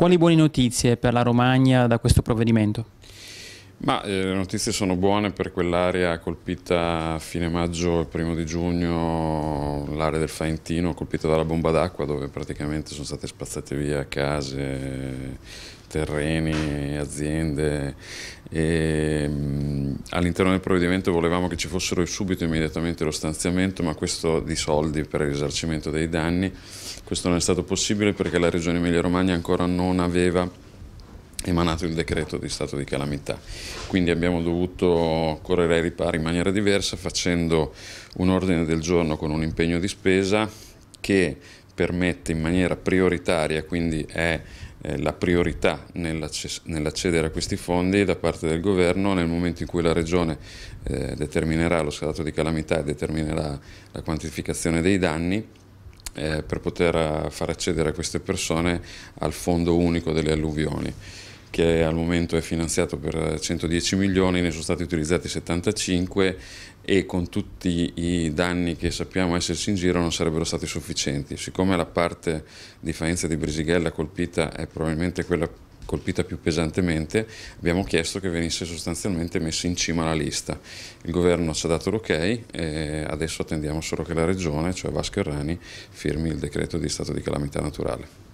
Quali buone notizie per la Romagna da questo provvedimento? Ma eh, le notizie sono buone per quell'area colpita a fine maggio e primo di giugno, l'area del Faentino colpita dalla bomba d'acqua dove praticamente sono state spazzate via case, terreni, aziende mm, all'interno del provvedimento volevamo che ci fossero subito immediatamente lo stanziamento ma questo di soldi per il risarcimento dei danni, questo non è stato possibile perché la regione Emilia Romagna ancora non aveva emanato il decreto di stato di calamità. Quindi abbiamo dovuto correre ai ripari in maniera diversa facendo un ordine del giorno con un impegno di spesa che permette in maniera prioritaria, quindi è eh, la priorità nell'accedere a questi fondi da parte del governo nel momento in cui la regione eh, determinerà lo stato di calamità e determinerà la quantificazione dei danni eh, per poter eh, far accedere a queste persone al fondo unico delle alluvioni che al momento è finanziato per 110 milioni, ne sono stati utilizzati 75 e con tutti i danni che sappiamo esserci in giro non sarebbero stati sufficienti. Siccome la parte di Faenza di Brisighella colpita è probabilmente quella più colpita più pesantemente, abbiamo chiesto che venisse sostanzialmente messa in cima alla lista. Il governo ci ha dato l'ok e eh, adesso attendiamo solo che la regione, cioè Vasco Errani, firmi il decreto di stato di calamità naturale.